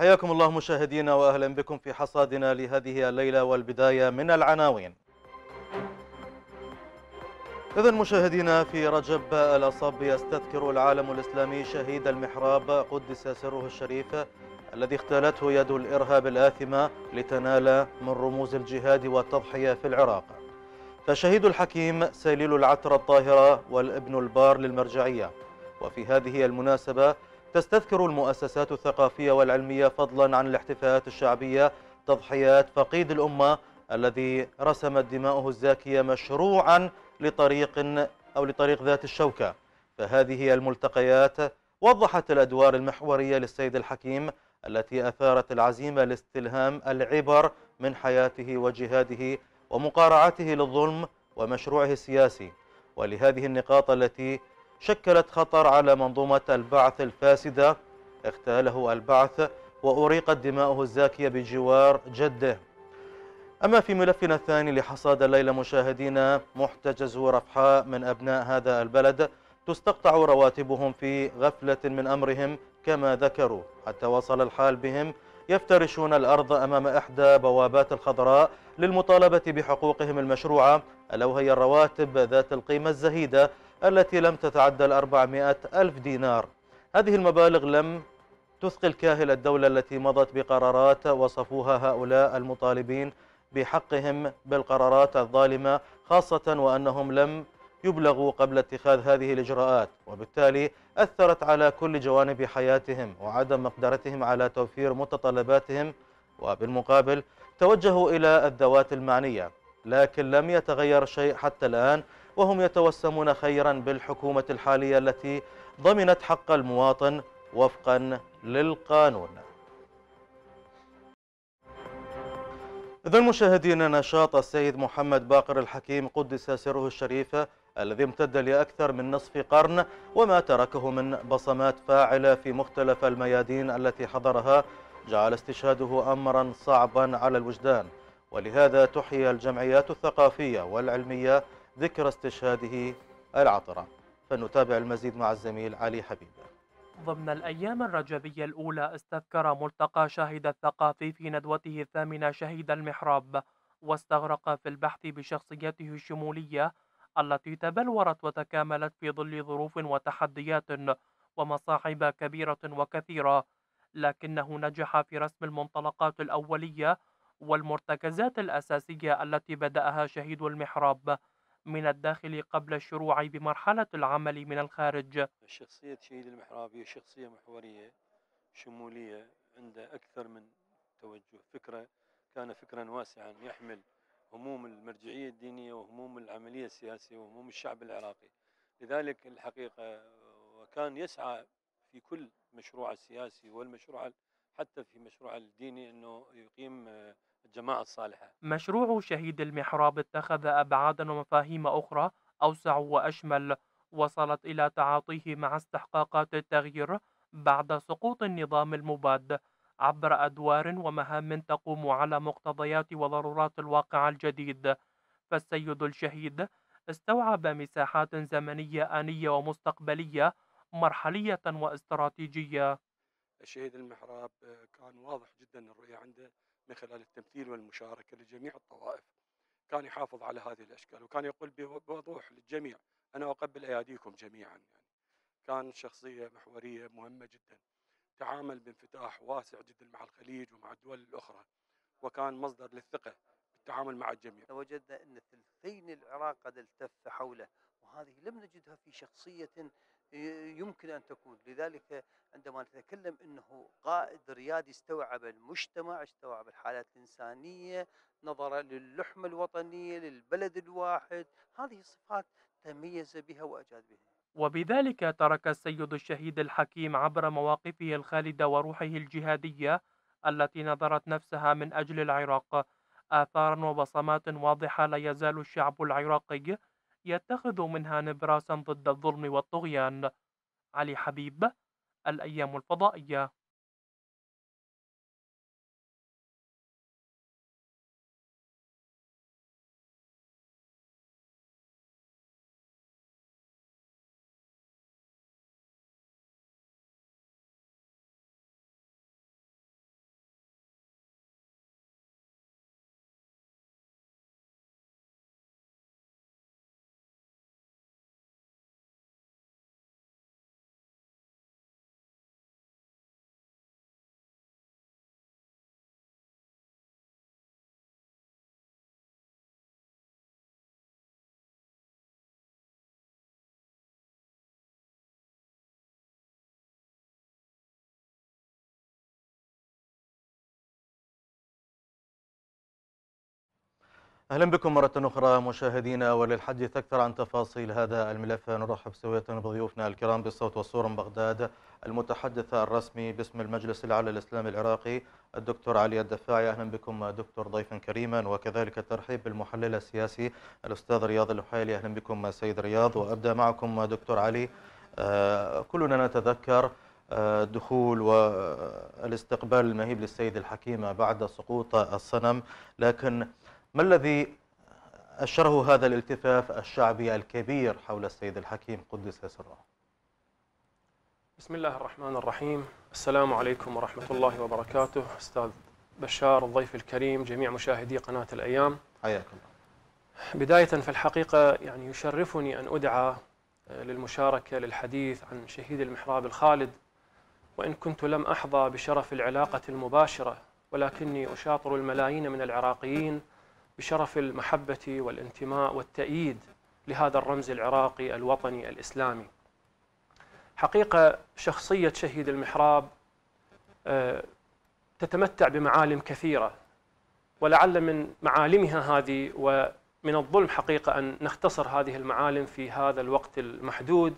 حياكم الله مشاهدينا واهلا بكم في حصادنا لهذه الليله والبدايه من العناوين. اذا مشاهدينا في رجب الاصب يستذكر العالم الاسلامي شهيد المحراب قدس سره الشريف الذي اختالته يد الارهاب الاثمه لتنال من رموز الجهاد والتضحيه في العراق. فشهيد الحكيم سليل العترة الطاهرة والابن البار للمرجعية وفي هذه المناسبة تستذكر المؤسسات الثقافية والعلمية فضلا عن الاحتفالات الشعبية تضحيات فقيد الأمة الذي رسمت دماؤه الزاكية مشروعا لطريق أو لطريق ذات الشوكة فهذه الملتقيات وضحت الأدوار المحورية للسيد الحكيم التي أثارت العزيمة لاستلهام العبر من حياته وجهاده ومقارعته للظلم ومشروعه السياسي ولهذه النقاط التي شكلت خطر على منظومة البعث الفاسدة اغتاله البعث وأريقت دماؤه الزاكية بجوار جده أما في ملفنا الثاني لحصاد الليلة مشاهدينا محتجز ورفحاء من أبناء هذا البلد تستقطع رواتبهم في غفلة من أمرهم كما ذكروا حتى وصل الحال بهم يفترشون الأرض أمام إحدى بوابات الخضراء للمطالبة بحقوقهم المشروعة ألا وهي الرواتب ذات القيمة الزهيدة التي لم تتعدى ال ألف دينار هذه المبالغ لم تثقل كاهل الدولة التي مضت بقرارات وصفوها هؤلاء المطالبين بحقهم بالقرارات الظالمة خاصة وأنهم لم يبلغوا قبل اتخاذ هذه الإجراءات وبالتالي أثرت على كل جوانب حياتهم وعدم مقدرتهم على توفير متطلباتهم وبالمقابل توجهوا إلى الذوات المعنية لكن لم يتغير شيء حتى الآن وهم يتوسمون خيرا بالحكومة الحالية التي ضمنت حق المواطن وفقا للقانون إذا مشاهدينا نشاط السيد محمد باقر الحكيم قدس سره الشريف الذي امتد لأكثر من نصف قرن وما تركه من بصمات فاعلة في مختلف الميادين التي حضرها جعل استشهاده أمرا صعبا على الوجدان ولهذا تحيي الجمعيات الثقافية والعلمية ذكرى استشهاده العطرة فنتابع المزيد مع الزميل علي حبيب ضمن الأيام الرجبية الأولى استذكر ملتقى شاهد الثقافي في ندوته الثامنة شهيد المحراب واستغرق في البحث بشخصيته الشمولية التي تبلورت وتكاملت في ظل ظروف وتحديات ومصاعب كبيرة وكثيرة لكنه نجح في رسم المنطلقات الأولية والمرتكزات الأساسية التي بدأها شهيد المحراب من الداخل قبل الشروع بمرحلة العمل من الخارج الشخصية المحراب المحرابي شخصية محورية شمولية عنده أكثر من توجه فكرة كان فكرا واسعا يحمل هموم المرجعية الدينية وهموم العملية السياسية وهموم الشعب العراقي لذلك الحقيقة وكان يسعى في كل مشروع السياسي والمشروع حتى في مشروع الديني أنه يقيم الجماعة الصالحة مشروع شهيد المحراب اتخذ أبعادا ومفاهيم أخرى أوسع وأشمل وصلت إلى تعاطيه مع استحقاقات التغيير بعد سقوط النظام المباد عبر أدوار ومهام تقوم على مقتضيات وضرورات الواقع الجديد فالسيد الشهيد استوعب مساحات زمنية آنية ومستقبلية مرحلية واستراتيجية الشهيد المحراب آه، كان واضح جدا الرؤية عنده من خلال التمثيل والمشاركة لجميع الطوائف كان يحافظ على هذه الأشكال وكان يقول بوضوح للجميع أنا أقبل أياديكم جميعا يعني كان شخصية محورية مهمة جدا تعامل بانفتاح واسع جدا مع الخليج ومع الدول الأخرى وكان مصدر للثقة بالتعامل مع الجميع وجدنا أن ثلثين العراق قد التف حوله وهذه لم نجدها في شخصية يمكن ان تكون لذلك عندما نتكلم انه قائد ريادي استوعب المجتمع استوعب الحالات الانسانيه نظرا للحمه الوطنيه للبلد الواحد هذه الصفات تميز بها واجاد بها وبذلك ترك السيد الشهيد الحكيم عبر مواقفه الخالده وروحه الجهاديه التي نظرت نفسها من اجل العراق اثارا وبصمات واضحه لا يزال الشعب العراقي يتخذ منها نبراسا ضد الظلم والطغيان علي حبيب الأيام الفضائية أهلا بكم مرة أخرى مشاهدينا وللحديث أكثر عن تفاصيل هذا الملف نرحب سوية بضيوفنا الكرام بالصوت والصورة من بغداد المتحدث الرسمي باسم المجلس الأعلى الإسلامي العراقي الدكتور علي الدفاعي أهلا بكم دكتور ضيفا كريما وكذلك الترحيب بالمحلل السياسي الأستاذ رياض الحيلي أهلا بكم سيد رياض وأبدأ معكم دكتور علي آه، كلنا نتذكر آه، دخول والاستقبال المهيب للسيد الحكيمة بعد سقوط الصنم لكن ما الذي أشره هذا الالتفاف الشعبي الكبير حول السيد الحكيم قدس سره بسم الله الرحمن الرحيم السلام عليكم ورحمة الله وبركاته أستاذ بشار الضيف الكريم جميع مشاهدي قناة الأيام حياكم الله بداية في الحقيقة يعني يشرفني أن أدعى آه، للمشاركة للحديث عن شهيد المحراب الخالد وإن كنت لم أحظى بشرف العلاقة المباشرة ولكني أشاطر الملايين من العراقيين بشرف المحبة والانتماء والتأييد لهذا الرمز العراقي الوطني الإسلامي حقيقة شخصية شهيد المحراب آه، تتمتع بمعالم كثيرة ولعل من معالمها هذه ومن الظلم حقيقة أن نختصر هذه المعالم في هذا الوقت المحدود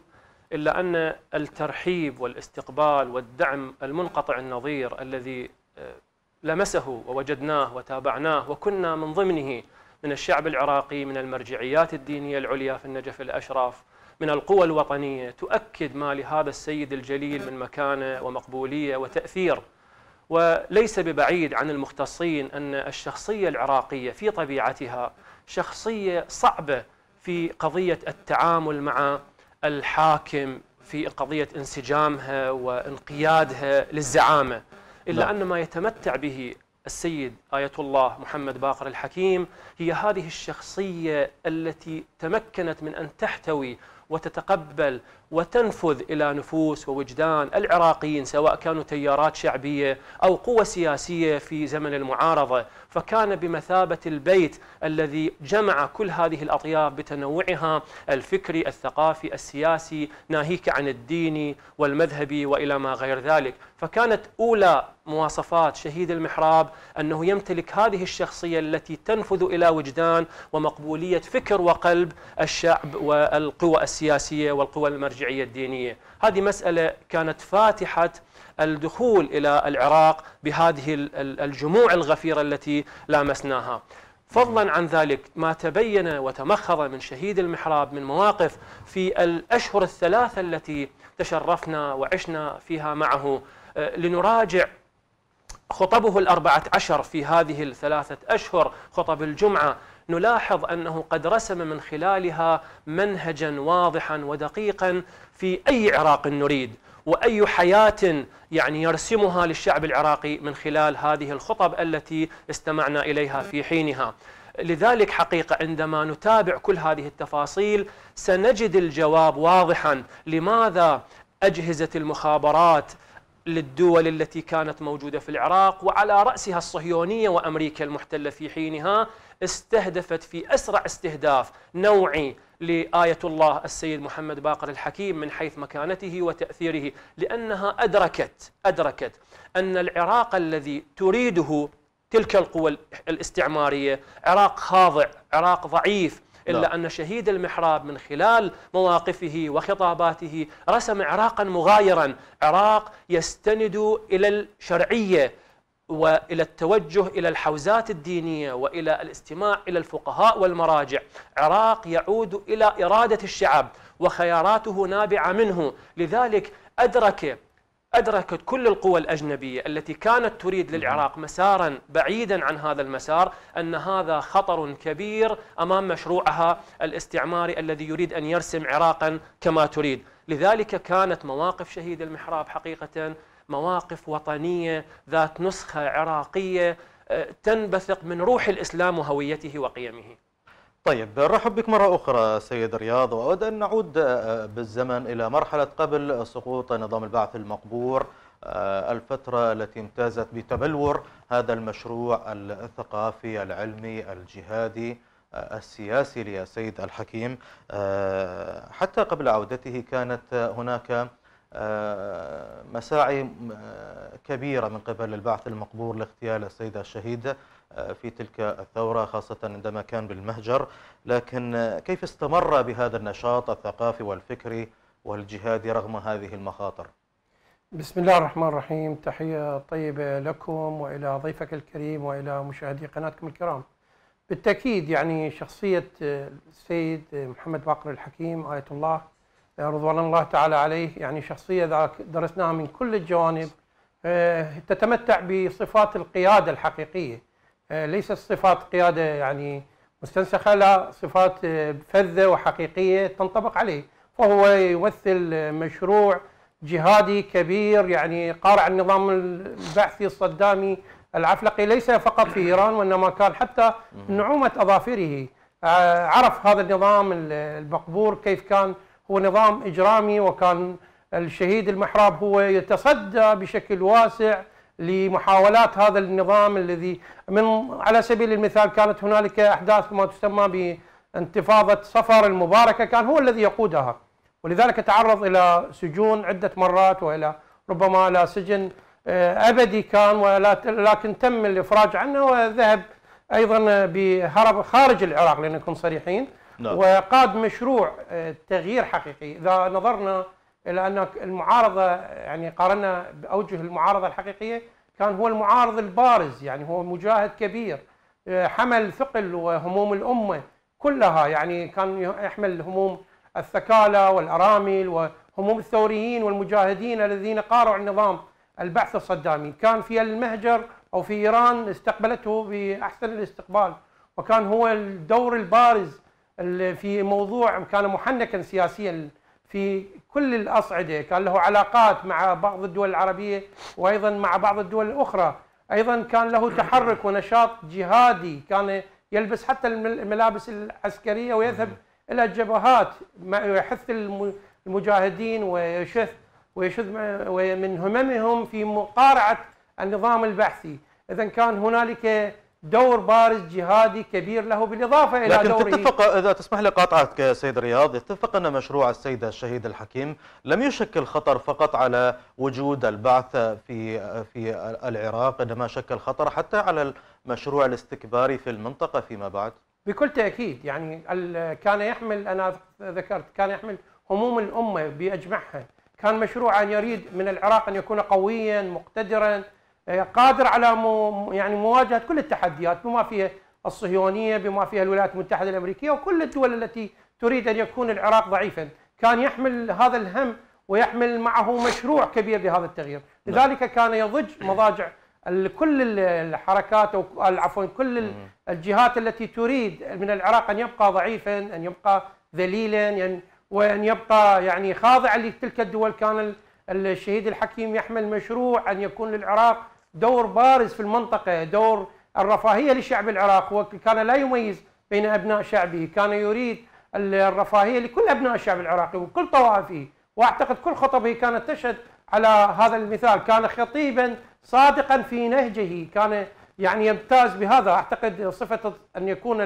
إلا أن الترحيب والاستقبال والدعم المنقطع النظير الذي آه، لمسه ووجدناه وتابعناه وكنا من ضمنه من الشعب العراقي من المرجعيات الدينية العليا في النجف الأشرف من القوى الوطنية تؤكد ما لهذا السيد الجليل من مكانة ومقبولية وتأثير وليس ببعيد عن المختصين أن الشخصية العراقية في طبيعتها شخصية صعبة في قضية التعامل مع الحاكم في قضية انسجامها وانقيادها للزعامة إلا لا. نعم. أن ما يتمتع به السيد آية الله محمد باقر الحكيم هي هذه الشخصية التي تمكنت من أن تحتوي وتتقبل وتنفذ إلى نفوس ووجدان العراقيين سواء كانوا تيارات شعبية أو قوى سياسية في زمن المعارضة فكان بمثابة البيت الذي جمع كل هذه الأطياف بتنوعها الفكري الثقافي السياسي ناهيك عن الديني والمذهبي وإلى ما غير ذلك فكانت أولى مواصفات شهيد المحراب أنه يمتلك هذه الشخصية التي تنفذ إلى وجدان ومقبولية فكر وقلب الشعب والقوى السياسية السياسية والقوى المرجعية الدينية هذه مسألة كانت فاتحة الدخول إلى العراق بهذه الجموع الغفيرة التي لامسناها فضلا عن ذلك ما تبين وتمخض من شهيد المحراب من مواقف في الأشهر الثلاثة التي تشرفنا وعشنا فيها معه آه، لنراجع خطبه الأربعة عشر في هذه الثلاثة أشهر خطب الجمعة نلاحظ أنه قد رسم من خلالها منهجا واضحا ودقيقا في أي عراق نريد وأي حياة يعني يرسمها للشعب العراقي من خلال هذه الخطب التي استمعنا إليها في حينها لذلك حقيقة عندما نتابع كل هذه التفاصيل سنجد الجواب واضحا لماذا أجهزة المخابرات للدول التي كانت موجودة في العراق وعلى رأسها الصهيونية وأمريكا المحتلة في حينها استهدفت في أسرع استهداف نوعي لآية الله السيد محمد باقر الحكيم من حيث مكانته وتأثيره لأنها أدركت أدركت أن العراق الذي تريده تلك القوى الاستعمارية عراق خاضع عراق ضعيف إلا لا. نعم. أن شهيد المحراب من خلال مواقفه وخطاباته رسم عراقا مغايرا عراق يستند إلى الشرعية والى التوجه الى الحوزات الدينيه والى الاستماع الى الفقهاء والمراجع، عراق يعود الى اراده الشعب وخياراته نابعه منه، لذلك ادرك أدركت كل القوى الأجنبية التي كانت تريد للعراق مسارا بعيدا عن هذا المسار أن هذا خطر كبير أمام مشروعها الاستعماري الذي يريد أن يرسم عراقا كما تريد لذلك كانت مواقف شهيد المحراب حقيقة مواقف وطنيه ذات نسخه عراقيه آه، تنبثق من روح الاسلام وهويته وقيمه. طيب رحب بك مرة أخرى سيد رياض وأود أن نعود آه، بالزمن إلى مرحلة قبل سقوط نظام البعث المقبور آه، الفترة التي امتازت بتبلور هذا المشروع الثقافي العلمي الجهادي السياسي للسيد الحكيم حتى قبل عودته كانت هناك آه، مساعي آه، كبيرة من قبل البعث المقبور لاغتيال السيدة الشهيدة آه، في تلك الثورة خاصة عندما كان بالمهجر لكن كيف استمر بهذا النشاط الثقافي والفكري والجهادي رغم هذه المخاطر بسم الله الرحمن الرحيم تحية طيبة لكم وإلى ضيفك الكريم وإلى مشاهدي قناتكم الكرام بالتأكيد يعني شخصية السيد محمد باقر الحكيم آية الله رضوان الله تعالى عليه يعني شخصية درسناها من كل الجوانب آه، تتمتع بصفات القيادة الحقيقية آه، ليست صفات قيادة يعني مستنسخة لا صفات آه، فذة وحقيقية تنطبق عليه فهو يمثل مشروع جهادي كبير يعني قارع النظام البعثي الصدامي العفلقي ليس فقط في إيران وإنما كان حتى نعومة أظافره عرف هذا النظام المقبور كيف كان ونظام إجرامي وكان الشهيد المحراب هو يتصدى بشكل واسع لمحاولات هذا النظام الذي من على سبيل المثال كانت هنالك أحداث ما تسمى بانتفاضة صفر المباركة كان هو الذي يقودها ولذلك تعرض إلى سجون عدة مرات وإلى ربما إلى سجن آه، أبدي كان ولكن تم الإفراج عنه وذهب أيضا بهرب خارج العراق لنكون صريحين نعم. وقاد مشروع آه، تغيير حقيقي اذا نظرنا الى ان المعارضه يعني قارنا باوجه المعارضه الحقيقيه كان هو المعارض البارز يعني هو مجاهد كبير آه، حمل ثقل وهموم الامه كلها يعني كان يحمل هموم الثكالى والارامل وهموم الثوريين والمجاهدين الذين قارعوا النظام البعث الصدامي كان في المهجر او في ايران استقبلته باحسن الاستقبال وكان هو الدور البارز في موضوع كان محنكا سياسيا في كل الاصعده، كان له علاقات مع بعض الدول العربيه وايضا مع بعض الدول الاخرى، ايضا كان له تحرك ونشاط جهادي، كان يلبس حتى الملابس العسكريه ويذهب الى الجبهات يحث المجاهدين ويشث ويشذ من هممهم في مقارعه النظام البحثي اذا كان هنالك دور بارز جهادي كبير له بالإضافة إلى لكن دوره تتفق إذا تسمح لي قاطعتك يا سيد رياض اتفق أن مشروع السيدة الشهيد الحكيم لم يشكل خطر فقط على وجود البعث في في العراق إنما شكل خطر حتى على المشروع الاستكباري في المنطقة فيما بعد بكل تأكيد يعني كان يحمل أنا ذكرت كان يحمل هموم الأمة بأجمعها كان مشروعا يريد من العراق أن يكون قويا مقتدرا إيه، قادر على يعني مواجهه كل التحديات بما فيها الصهيونيه بما فيها الولايات المتحده الامريكيه وكل الدول التي تريد ان يكون العراق ضعيفا، كان يحمل هذا الهم ويحمل معه مشروع كبير لهذا التغيير، نعم. لذلك كان يضج مضاجع كل الحركات او عفوا كل الجهات التي تريد من العراق ان يبقى ضعيفا، ان يبقى ذليلا، وان يبقى يعني خاضعا لتلك الدول كان الشهيد الحكيم يحمل مشروع أن يكون للعراق دور بارز في المنطقة دور الرفاهية لشعب العراق وكان لا يميز بين أبناء شعبه كان يريد الرفاهية لكل أبناء الشعب العراقي وكل طوائفه وأعتقد كل خطبه كانت تشهد على هذا المثال كان خطيبا صادقا في نهجه كان يعني يمتاز بهذا أعتقد صفة أن يكون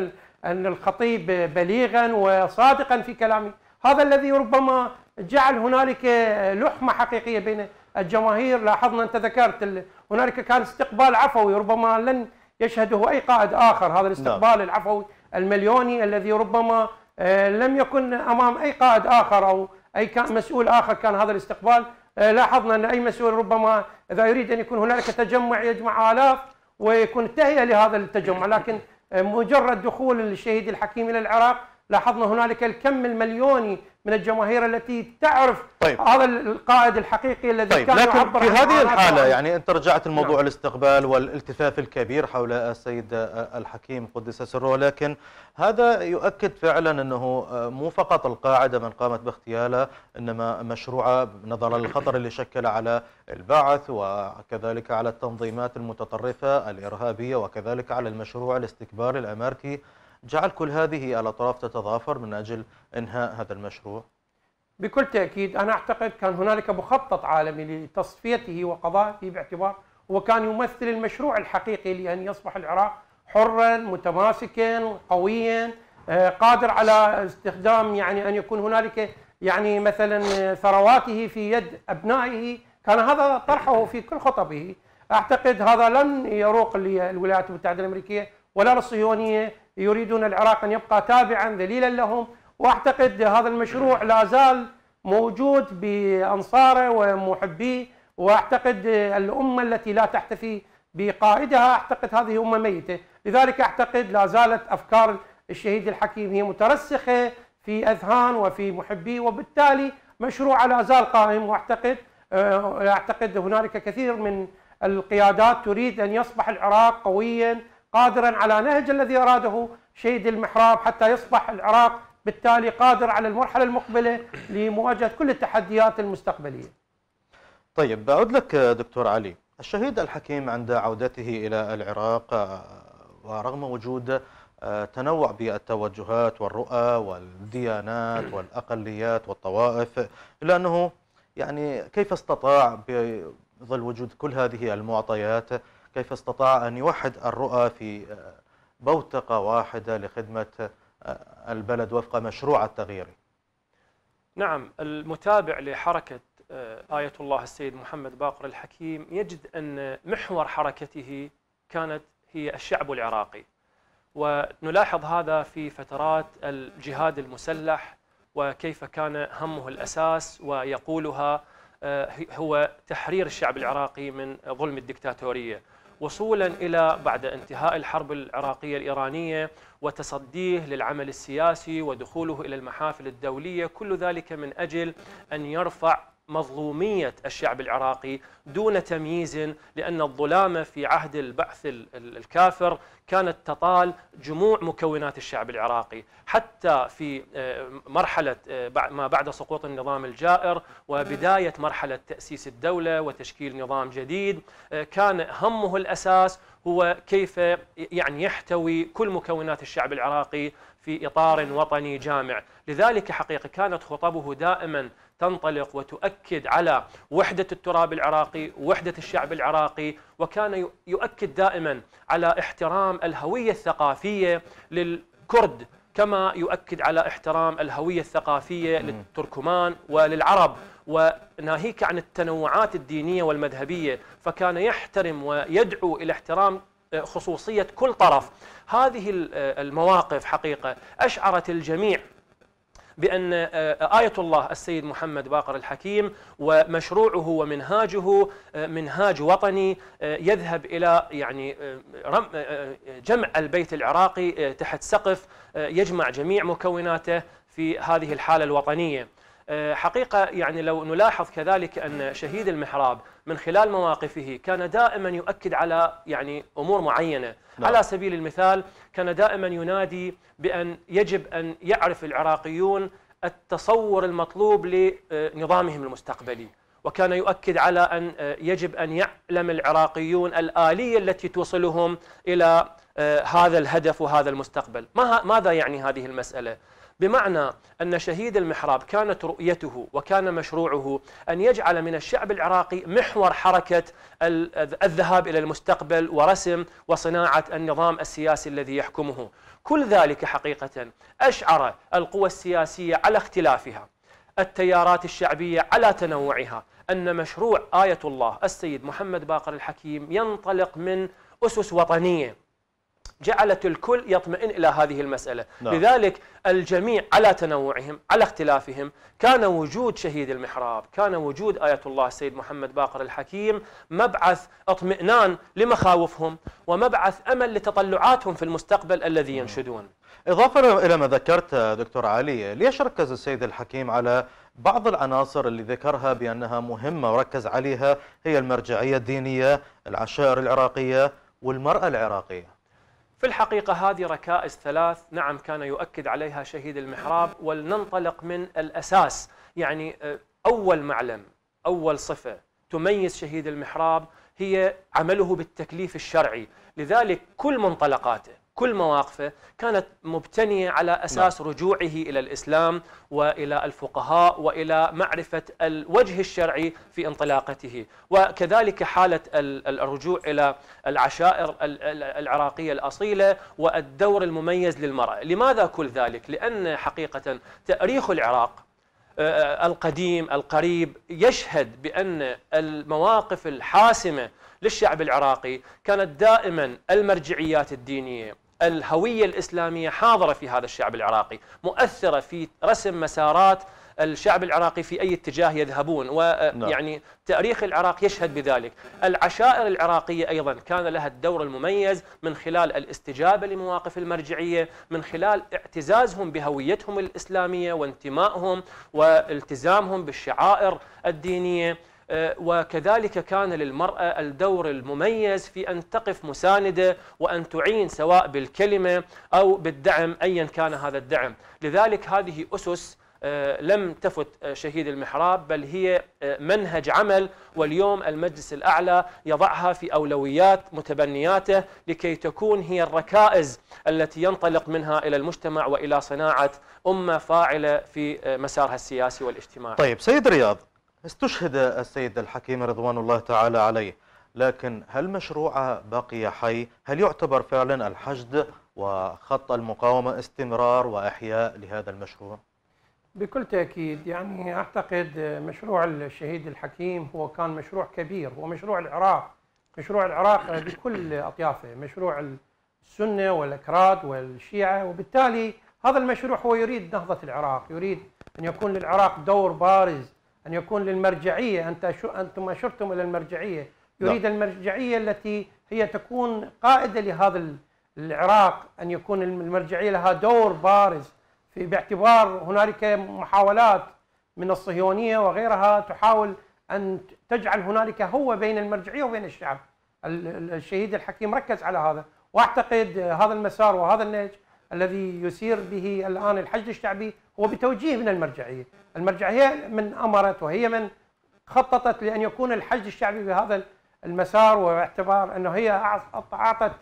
أن الخطيب بليغا وصادقا في كلامه هذا الذي ربما جعل هنالك لحمه حقيقيه بين الجماهير لاحظنا انت ذكرت هنالك كان استقبال عفوي ربما لن يشهده اي قائد اخر هذا الاستقبال نعم. العفوي المليوني الذي ربما آه، لم يكن امام اي قائد اخر او اي كان مسؤول اخر كان هذا الاستقبال آه، لاحظنا ان اي مسؤول ربما اذا يريد ان يكون هنالك تجمع يجمع الاف ويكون تهيئه لهذا التجمع لكن آه، مجرد دخول الشهيد الحكيم الى العراق لاحظنا هنالك الكم المليوني من الجماهير التي تعرف طيب. هذا القائد الحقيقي الذي طيب. كان لكن في هذه الحاله عن... يعني انت رجعت الموضوع نعم. الاستقبال والالتفاف الكبير حول السيد الحكيم قدس سره لكن هذا يؤكد فعلا انه مو فقط القاعده من قامت باغتياله انما مشروعه نظرا للخطر اللي شكل على البعث وكذلك على التنظيمات المتطرفه الارهابيه وكذلك على المشروع الاستكباري الامريكي جعل كل هذه الأطراف تتضافر من أجل إنهاء هذا المشروع؟ بكل تأكيد أنا أعتقد كان هنالك مخطط عالمي لتصفيته وقضائه باعتبار وكان يمثل المشروع الحقيقي لأن يصبح العراق حرا متماسكا قويا آه، قادر على استخدام يعني أن يكون هنالك يعني مثلا ثرواته في يد أبنائه كان هذا طرحه في كل خطبه أعتقد هذا لن يروق للولايات المتحدة الأمريكية ولا للصهيونية يريدون العراق أن يبقى تابعا ذليلا لهم وأعتقد هذا المشروع لا زال موجود بأنصاره ومحبيه وأعتقد الأمة التي لا تحتفي بقائدها أعتقد هذه أمة ميتة لذلك أعتقد لا زالت أفكار الشهيد الحكيم هي مترسخة في أذهان وفي محبيه وبالتالي مشروع لا زال قائم وأعتقد آه، أعتقد هنالك كثير من القيادات تريد أن يصبح العراق قويا قادرا على نهج الذي أراده شيد المحراب حتى يصبح العراق بالتالي قادر على المرحلة المقبلة لمواجهة كل التحديات المستقبلية طيب بعود لك دكتور علي الشهيد الحكيم عند عودته إلى العراق آه، ورغم وجود آه، تنوع بالتوجهات والرؤى والديانات والأقليات والطوائف إلا أنه يعني كيف استطاع بظل وجود كل هذه المعطيات كيف استطاع أن يوحد الرؤى في آه، بوتقة واحدة لخدمة آه، البلد وفق مشروع التغيير نعم المتابع لحركة آه، آية الله السيد محمد باقر الحكيم يجد أن محور حركته كانت هي الشعب العراقي ونلاحظ هذا في فترات الجهاد المسلح وكيف كان همه الأساس ويقولها هو تحرير الشعب العراقي من ظلم الدكتاتورية وصولا الى بعد انتهاء الحرب العراقيه الايرانيه وتصديه للعمل السياسي ودخوله الى المحافل الدوليه كل ذلك من اجل ان يرفع مظلومية الشعب العراقي دون تمييز لأن الظلامة في عهد البعث الكافر كانت تطال جموع مكونات الشعب العراقي حتى في آه، مرحلة آه، ما بعد سقوط النظام الجائر وبداية مرحلة تأسيس الدولة وتشكيل نظام جديد آه، كان همه الأساس هو كيف يعني يحتوي كل مكونات الشعب العراقي في إطار وطني جامع لذلك حقيقة كانت خطبه دائما تنطلق وتؤكد على وحدة التراب العراقي وحدة الشعب العراقي وكان يؤكد دائما على احترام الهوية الثقافية للكرد كما يؤكد على احترام الهوية الثقافية للتركمان وللعرب وناهيك عن التنوعات الدينية والمذهبية فكان يحترم ويدعو إلى احترام آه، خصوصية كل طرف هذه آه، المواقف حقيقة أشعرت الجميع بأن آه، آه، آية الله السيد محمد باقر الحكيم ومشروعه ومنهاجه آه، منهاج وطني يذهب إلى يعني جمع البيت العراقي تحت سقف يجمع جميع مكوناته في هذه الحالة الوطنية آه، حقيقة يعني لو نلاحظ كذلك أن شهيد المحراب من خلال مواقفه كان دائما يؤكد على يعني أمور معينة نعم. على سبيل المثال كان دائما ينادي بأن يجب أن يعرف العراقيون التصور المطلوب لنظامهم المستقبلي وكان يؤكد على أن آه، يجب أن يعلم العراقيون الآلية التي توصلهم إلى آه، هذا الهدف وهذا المستقبل ما ماذا يعني هذه المسألة؟ بمعنى أن شهيد المحراب كانت رؤيته وكان مشروعه أن يجعل من الشعب العراقي محور حركة الذهاب إلى المستقبل ورسم وصناعة النظام السياسي الذي يحكمه كل ذلك حقيقة أشعر القوى السياسية على اختلافها التيارات الشعبية على تنوعها أن مشروع آية الله السيد محمد باقر الحكيم ينطلق من أسس وطنية جعلت الكل يطمئن إلى هذه المسألة نعم. لذلك الجميع على تنوعهم على اختلافهم كان وجود شهيد المحراب كان وجود آية الله السيد محمد باقر الحكيم مبعث اطمئنان لمخاوفهم ومبعث أمل لتطلعاتهم في المستقبل الذي نعم. ينشدون إضافة إلى ما ذكرت دكتور علي ليش ركز السيد الحكيم على بعض العناصر اللي ذكرها بأنها مهمة وركز عليها هي المرجعية الدينية العشائر العراقية والمرأة العراقية في الحقيقة هذه ركائز ثلاث نعم كان يؤكد عليها شهيد المحراب ولننطلق من الأساس يعني آه، أول معلم أول صفة تميز شهيد المحراب هي عمله بالتكليف الشرعي لذلك كل منطلقاته كل مواقفه كانت مبتنية على أساس نعم. رجوعه إلى الإسلام وإلى الفقهاء وإلى معرفة الوجه الشرعي في انطلاقته وكذلك حالة الرجوع إلى العشائر العراقية الأصيلة والدور المميز للمرأة لماذا كل ذلك؟ لأن حقيقة تأريخ العراق آه، آه، القديم القريب يشهد بأن المواقف الحاسمة للشعب العراقي كانت دائما المرجعيات الدينية الهوية الإسلامية حاضرة في هذا الشعب العراقي مؤثرة في رسم مسارات الشعب العراقي في أي اتجاه يذهبون ويعني آه، نعم. تاريخ العراق يشهد بذلك العشائر العراقية أيضا كان لها الدور المميز من خلال الاستجابة لمواقف المرجعية من خلال اعتزازهم بهويتهم الإسلامية وانتمائهم والتزامهم بالشعائر الدينية آه، وكذلك كان للمرأة الدور المميز في أن تقف مساندة وأن تعين سواء بالكلمة أو بالدعم أيا كان هذا الدعم لذلك هذه أسس آه، لم تفت آه، شهيد المحراب بل هي منهج عمل واليوم المجلس الأعلى يضعها في أولويات متبنياته لكي تكون هي الركائز التي ينطلق منها إلى المجتمع وإلى صناعة أمة فاعلة في مسارها السياسي والاجتماعي طيب سيد رياض استشهد السيد الحكيم رضوان الله تعالى عليه لكن هل مشروعه بقي حي هل يعتبر فعلا الحشد وخط المقاومة استمرار وإحياء لهذا المشروع بكل تأكيد يعني أعتقد مشروع الشهيد الحكيم هو كان مشروع كبير ومشروع العراق مشروع العراق بكل أطيافه مشروع السنة والأكراد والشيعة وبالتالي هذا المشروع هو يريد نهضة العراق يريد أن يكون للعراق دور بارز أن يكون للمرجعية أنت أنتم أشرتم إلى المرجعية يريد المرجعية التي هي تكون قائدة لهذا العراق أن يكون المرجعية لها دور بارز في باعتبار هنالك محاولات من الصهيونية وغيرها تحاول أن تجعل هنالك هو بين المرجعية وبين الشعب الشهيد الحكيم ركز على هذا وأعتقد هذا المسار وهذا النهج الذي يسير به الآن الحشد الشعبي هو بتوجيه من المرجعية المرجعية من أمرت وهي من خططت لأن يكون الحشد الشعبي بهذا المسار واعتبار أنه هي أعطت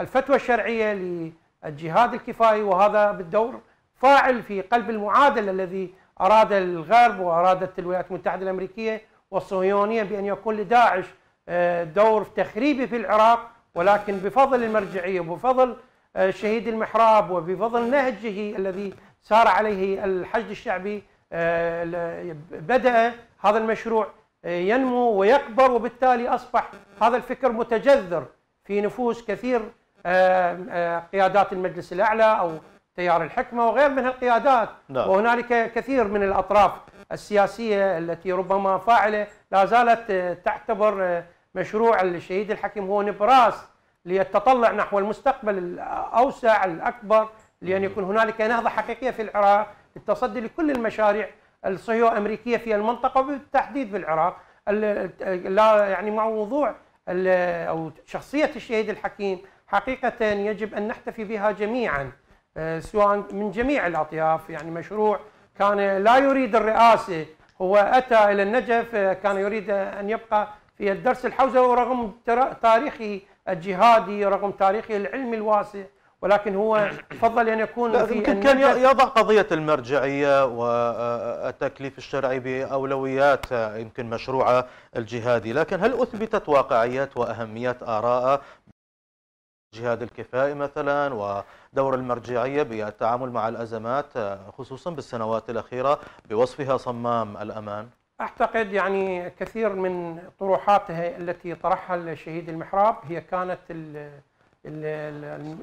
الفتوى الشرعية للجهاد الكفائي وهذا بالدور فاعل في قلب المعادلة الذي أراد الغرب وأرادت الولايات المتحدة الأمريكية والصهيونية بأن يكون لداعش آه، دور تخريبي في العراق ولكن بفضل المرجعية وبفضل آه، شهيد المحراب وبفضل نهجه الذي سار عليه الحشد الشعبي آه، بدأ هذا المشروع آه، ينمو ويكبر وبالتالي أصبح هذا الفكر متجذر في نفوس كثير قيادات المجلس الأعلى أو تيار الحكمة وغير من القيادات نعم. وهنالك كثير من الأطراف السياسية التي ربما فاعلة لا زالت تعتبر مشروع الشهيد الحكيم هو نبراس ليتطلع نحو المستقبل الأوسع الأكبر لأن يكون هنالك نهضة حقيقية في العراق للتصدي لكل المشاريع الصهيونية أمريكية في المنطقة وبالتحديد في العراق لا يعني مع وضوع أو شخصية الشهيد الحكيم حقيقة يجب أن نحتفي بها جميعا آه، سواء من جميع الأطياف يعني مشروع كان لا يريد الرئاسة هو أتى إلى النجف آه، كان يريد أن يبقى في الدرس الحوزه ورغم تاريخه الجهادي رغم تاريخه العلمي الواسع ولكن هو فضل ان يكون في يمكن كان يضع قضيه المرجعيه والتكليف الشرعي باولويات يمكن مشروعه الجهادي، لكن هل اثبتت واقعيه واهميه اراءه جهاد الكفائي مثلا ودور المرجعيه بالتعامل مع الازمات خصوصا بالسنوات الاخيره بوصفها صمام الامان؟ أعتقد يعني كثير من طروحاته التي طرحها الشهيد المحراب هي كانت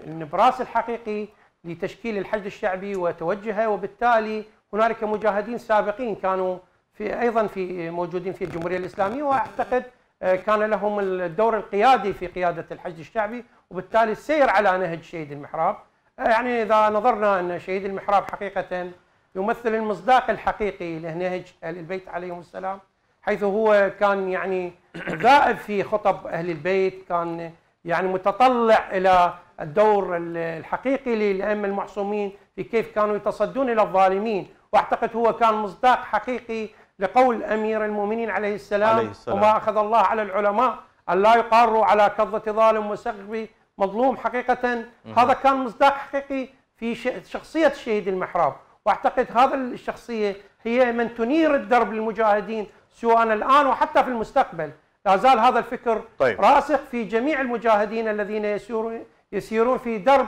النبراس الحقيقي لتشكيل الحشد الشعبي وتوجهه وبالتالي هنالك مجاهدين سابقين كانوا في ايضا في موجودين في الجمهوريه الاسلاميه واعتقد آه، كان لهم الدور القيادي في قياده الحشد الشعبي وبالتالي السير على نهج شهيد المحراب آه، يعني اذا نظرنا ان شهيد المحراب حقيقه يمثل المصداق الحقيقي لنهج أهل البيت عليهم السلام حيث هو كان يعني ذائب في خطب أهل البيت كان يعني متطلع إلى الدور الحقيقي للأئمة المعصومين في كيف كانوا يتصدون إلى الظالمين وأعتقد هو كان مصداق حقيقي لقول أمير المؤمنين عليه السلام, عليه السلام. وما أخذ الله على العلماء أن لا يقاروا على كظة ظالم وسغب مظلوم حقيقة هذا كان مصداق حقيقي في شخصية الشهيد المحراب واعتقد هذا الشخصيه هي من تنير الدرب للمجاهدين سواء الان وحتى في المستقبل لا زال هذا الفكر طيب. راسخ في جميع المجاهدين الذين يسيرون يسيرون في درب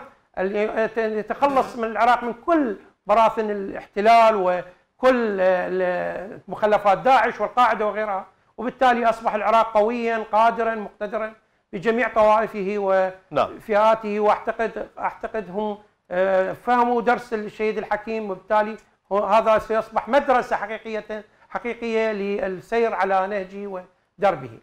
يتخلص من العراق من كل براثن الاحتلال وكل مخلفات داعش والقاعده وغيرها وبالتالي اصبح العراق قويا قادرا مقتدرا بجميع طوائفه نعم. وفئاته واعتقد اعتقد هم آه، فهموا درس الشهيد الحكيم وبالتالي هذا سيصبح مدرسة حقيقية حقيقية للسير على نهجه ودربه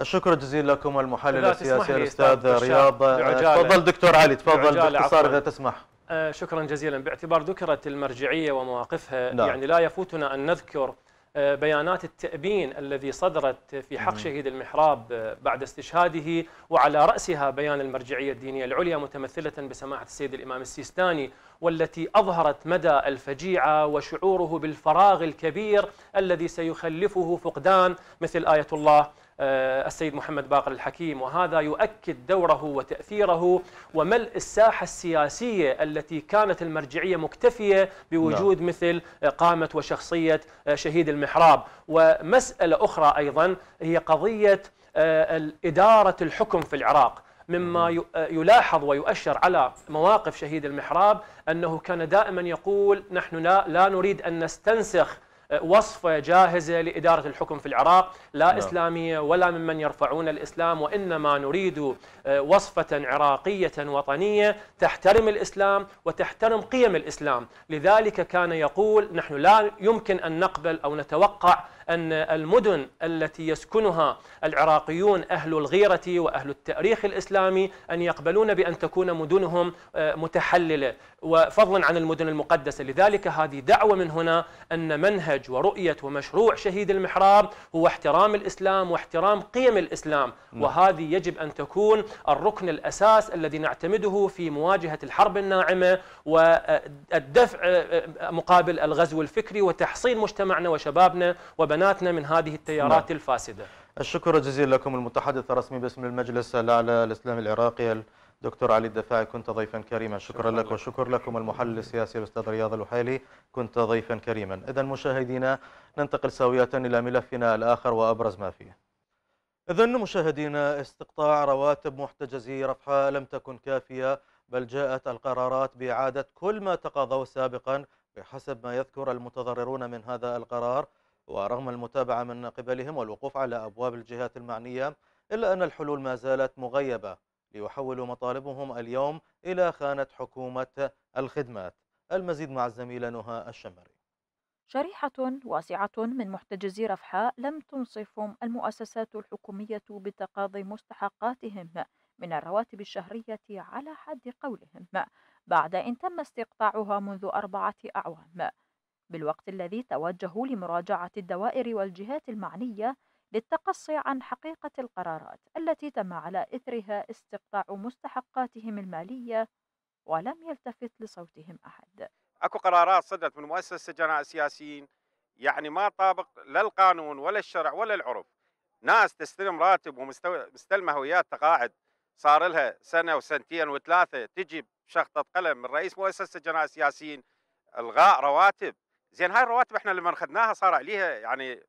الشكر جزيلا لكم المحلل السياسي الاستاذ رياض آه، تفضل دكتور علي تفضل باختصار اذا تسمح آه، شكرا جزيلا باعتبار ذكرت المرجعيه ومواقفها لا. نعم. يعني لا يفوتنا ان نذكر بيانات التأبين الذي صدرت في حق نعم. شهيد المحراب آه، بعد استشهاده وعلى رأسها بيان المرجعية الدينية العليا متمثلة بسماحة السيد الإمام السيستاني والتي أظهرت مدى الفجيعة وشعوره بالفراغ الكبير الذي سيخلفه فقدان مثل آية الله آه، السيد محمد باقر الحكيم وهذا يؤكد دوره وتأثيره وملء الساحة السياسية التي كانت المرجعية مكتفية بوجود لا. نعم. مثل قامة وشخصية آه، شهيد المحراب ومسألة أخرى أيضا هي قضية آه، إدارة الحكم في العراق مما يلاحظ ويؤشر على مواقف شهيد المحراب أنه كان دائما يقول نحن لا, لا نريد أن نستنسخ وصفة جاهزة لإدارة الحكم في العراق لا نعم. إسلامية ولا ممن يرفعون الإسلام وإنما نريد آه، وصفة عراقية وطنية تحترم الإسلام وتحترم قيم الإسلام لذلك كان يقول نحن لا يمكن أن نقبل أو نتوقع أن المدن التي يسكنها العراقيون أهل الغيرة وأهل التأريخ الإسلامي أن يقبلون بأن تكون مدنهم آه، متحللة وفضلا عن المدن المقدسة لذلك هذه دعوة من هنا أن منهج ورؤية ومشروع شهيد المحراب هو احترام الإسلام واحترام قيم الإسلام نعم. وهذه يجب أن تكون الركن الأساس الذي نعتمده في مواجهة الحرب الناعمة والدفع آه، آه، مقابل الغزو الفكري وتحصين مجتمعنا وشبابنا وبناتنا بناتنا من هذه التيارات نعم. الفاسده. الشكر الجزيل لكم المتحدث الرسمي باسم المجلس الاعلى الاسلامي العراقي الدكتور علي الدفاعي كنت ضيفا كريما شكرا, شكرا لك, وشكر لكم المحلل السياسي الاستاذ رياض الوحيلي كنت ضيفا كريما اذا مشاهدينا ننتقل سوية الى ملفنا الاخر وابرز ما فيه اذا مشاهدينا استقطاع رواتب محتجزي رفحاء لم تكن كافيه بل جاءت القرارات باعاده كل ما تقاضوه سابقا بحسب ما يذكر المتضررون من هذا القرار ورغم المتابعة من قبلهم والوقوف على أبواب الجهات المعنية إلا أن الحلول ما زالت مغيبة ليحولوا مطالبهم اليوم إلى خانة حكومة الخدمات المزيد مع الزميلة نهى الشمري شريحة واسعة من محتجزي رفحاء لم تنصفهم المؤسسات الحكومية بتقاضي مستحقاتهم من الرواتب الشهرية على حد قولهم بعد أن تم استقطاعها منذ أربعة أعوام بالوقت الذي توجهوا لمراجعة الدوائر والجهات المعنية للتقصي عن حقيقة القرارات التي تم على إثرها استقطاع مستحقاتهم المالية ولم يلتفت لصوتهم أحد أكو قرارات صدرت من مؤسسة جناء السياسيين يعني ما طابق لا القانون ولا الشرع ولا العرف ناس تستلم راتب ومستلمة هويات تقاعد صار لها سنة وسنتين وثلاثة تجي شخطة قلم من رئيس مؤسسة جناء السياسيين الغاء رواتب زين هاي الرواتب احنا لما اخذناها صار عليها يعني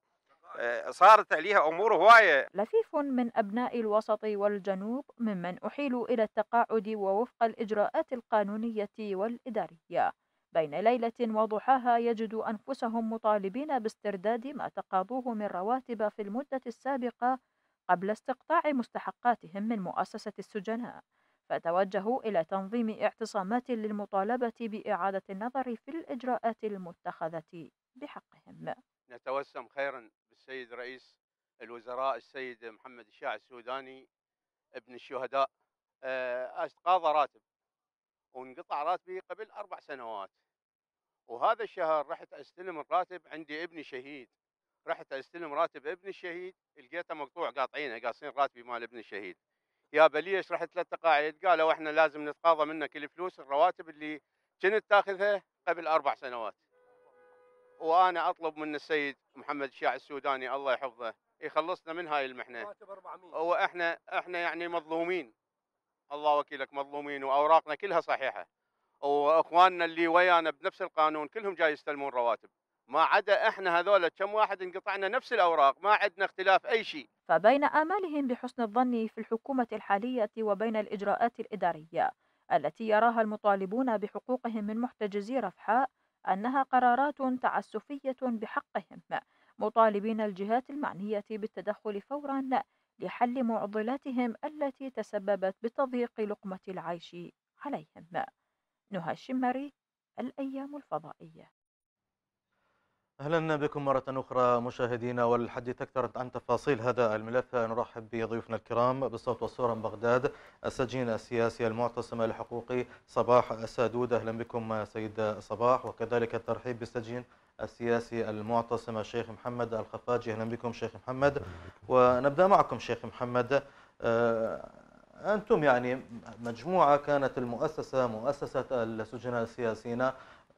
آه، صارت عليها امور هوايه لفيف من ابناء الوسط والجنوب ممن احيلوا الى التقاعد ووفق الاجراءات القانونيه والاداريه بين ليله وضحاها يجد انفسهم مطالبين باسترداد ما تقاضوه من رواتب في المده السابقه قبل استقطاع مستحقاتهم من مؤسسه السجناء فتوجهوا إلى تنظيم اعتصامات للمطالبة بإعادة النظر في الإجراءات المتخذة بحقهم نتوسم خيرا بالسيد رئيس الوزراء السيد محمد الشاع السوداني ابن الشهداء آه، استقاضى راتب وانقطع راتبي قبل أربع سنوات وهذا الشهر رحت استلم الراتب عندي ابني شهيد رحت استلم راتب ابن الشهيد لقيته مقطوع قاطعينه قاصين راتبي مال ابن الشهيد يا بليش رحت ثلاث تقاعد؟ قالوا احنا لازم نتقاضى منك الفلوس الرواتب اللي كنت تاخذها قبل اربع سنوات وانا اطلب من السيد محمد الشاع السوداني الله يحفظه يخلصنا من هاي المحنه 400 هو احنا احنا يعني مظلومين الله وكيلك مظلومين واوراقنا كلها صحيحه واخواننا اللي ويانا بنفس القانون كلهم جاي يستلمون رواتب ما عدا احنا هذول كم واحد انقطعنا نفس الاوراق ما عندنا اختلاف اي شيء فبين امالهم بحسن الظن في الحكومه الحاليه وبين الاجراءات الاداريه التي يراها المطالبون بحقوقهم من محتجزي رفحاء انها قرارات تعسفيه بحقهم مطالبين الجهات المعنيه بالتدخل فورا لحل معضلاتهم التي تسببت بتضييق لقمه العيش عليهم نهى الشمري الايام الفضائيه اهلا بكم مره اخرى مشاهدينا والحديث اكثر عن تفاصيل هذا الملف نرحب بضيوفنا الكرام بالصوت والصوره من بغداد السجين السياسي المعتصم الحقوقي صباح السادود اهلا بكم سيد صباح وكذلك الترحيب بالسجين السياسي المعتصم الشيخ محمد الخفاجي اهلا بكم شيخ محمد ونبدا معكم شيخ محمد آه، انتم يعني مجموعه كانت المؤسسه مؤسسه السجناء السياسيين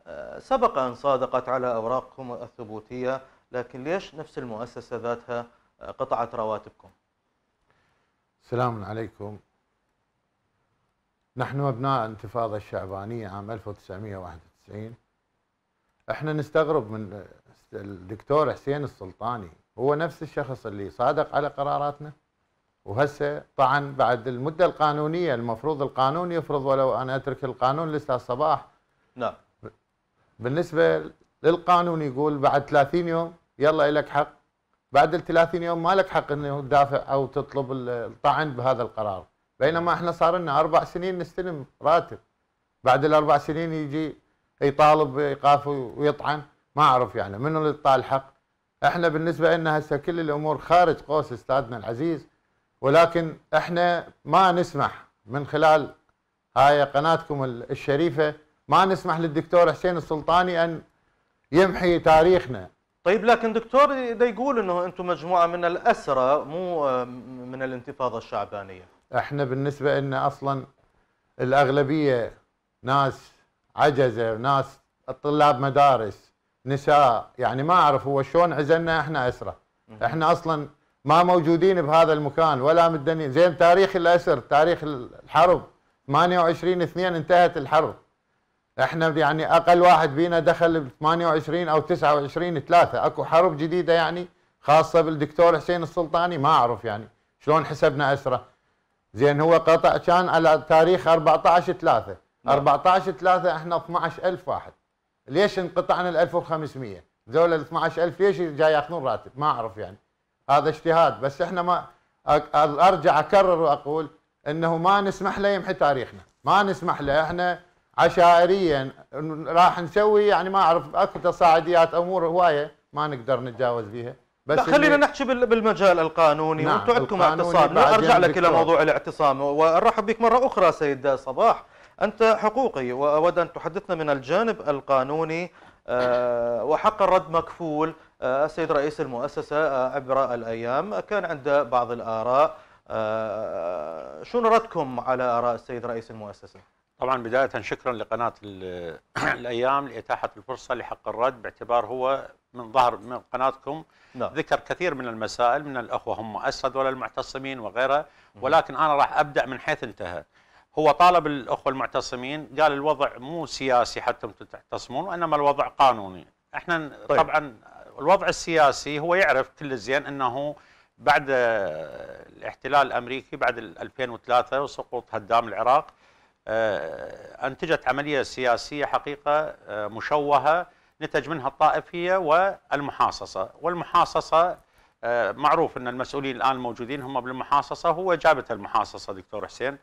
آه، سبق أن صادقت على أوراقكم الثبوتية لكن ليش نفس المؤسسة ذاتها آه، قطعت رواتبكم السلام عليكم نحن أبناء انتفاضة الشعبانية عام 1991 احنا نستغرب من آه، الدكتور حسين السلطاني هو نفس الشخص اللي صادق على قراراتنا وهسه طبعا بعد المدة القانونية المفروض القانون يفرض ولو أنا أترك القانون لسه الصباح نعم بالنسبه للقانون يقول بعد 30 يوم يلا لك حق بعد ال 30 يوم ما لك حق انه تدافع او تطلب الطعن بهذا القرار بينما احنا صار لنا اربع سنين نستلم راتب بعد الاربع سنين يجي يطالب ايقاف ويطعن ما اعرف يعني منو اللي طال حق احنا بالنسبه لنا هسه كل الامور خارج قوس استاذنا العزيز ولكن احنا ما نسمح من خلال هاي قناتكم الشريفه ما نسمح للدكتور حسين السلطاني ان يمحي تاريخنا طيب لكن دكتور ده يقول انه انتم مجموعه من الاسرى مو آه، من الانتفاضه الشعبانيه احنا بالنسبه لنا اصلا الاغلبيه ناس عجزه ناس طلاب مدارس نساء يعني ما اعرف هو شلون عزلنا احنا اسرى احنا اصلا ما موجودين بهذا المكان ولا مدنيين زين تاريخ الاسر تاريخ الحرب 28 2 انتهت الحرب احنا يعني اقل واحد بينا دخل ب 28 او 29 ثلاثه اكو حرب جديده يعني خاصه بالدكتور حسين السلطاني ما اعرف يعني شلون حسبنا اسره زين هو قطع كان على تاريخ 14 3 14 3 احنا 12000 واحد ليش انقطعنا ال 1500 ذول ال 12000 ليش جاي ياخذون راتب ما اعرف يعني هذا اجتهاد بس احنا ما ارجع اكرر واقول انه ما نسمح له يمحي تاريخنا ما نسمح له احنا عشائريا راح نسوي يعني ما اعرف اكو تصاعديات امور هوايه ما نقدر نتجاوز بها بس خلينا نحكي بالمجال القانوني نعم وانتم عندكم اعتصام ارجع لك الى موضوع الاعتصام وارحب بك مره اخرى سيد صباح انت حقوقي واود ان تحدثنا من الجانب القانوني آه، وحق الرد مكفول آه، السيد رئيس المؤسسه آه، عبر الايام كان عنده بعض الاراء شنو ردكم على اراء السيد رئيس المؤسسه؟ طبعا بداية شكرا لقناة الأيام لإتاحة الفرصة لحق الرد باعتبار هو من ظهر من قناتكم نعم. ذكر كثير من المسائل من الأخوة هم أسد ولا المعتصمين وغيرها ولكن أنا راح أبدأ من حيث انتهى هو طالب الأخوة المعتصمين قال الوضع مو سياسي حتى تعتصمون وإنما الوضع قانوني احنا طيب. طبعا الوضع السياسي هو يعرف كل زين أنه بعد الاحتلال الأمريكي بعد 2003 وسقوط هدام العراق آه، أنتجت عملية سياسية حقيقة آه، مشوهة نتج منها الطائفية والمحاصصة والمحاصصة آه، معروف أن المسؤولين الآن الموجودين هم بالمحاصصة هو جابة المحاصصة دكتور حسين